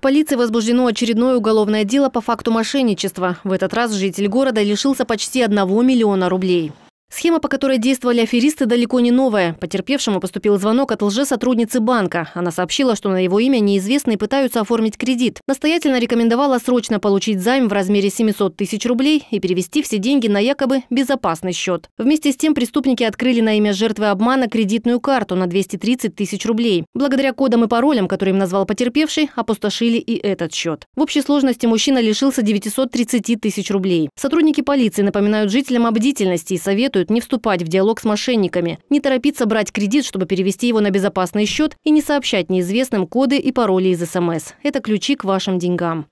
В полиции возбуждено очередное уголовное дело по факту мошенничества. В этот раз житель города лишился почти 1 миллиона рублей. Схема, по которой действовали аферисты, далеко не новая. Потерпевшему поступил звонок от лжесотрудницы банка. Она сообщила, что на его имя неизвестные пытаются оформить кредит. Настоятельно рекомендовала срочно получить займ в размере 700 тысяч рублей и перевести все деньги на якобы безопасный счет. Вместе с тем преступники открыли на имя жертвы обмана кредитную карту на 230 тысяч рублей. Благодаря кодам и паролям, которые им назвал потерпевший, опустошили и этот счет. В общей сложности мужчина лишился 930 тысяч рублей. Сотрудники полиции напоминают жителям о бдительности и советуют советуют не вступать в диалог с мошенниками, не торопиться брать кредит, чтобы перевести его на безопасный счет и не сообщать неизвестным коды и пароли из СМС. Это ключи к вашим деньгам.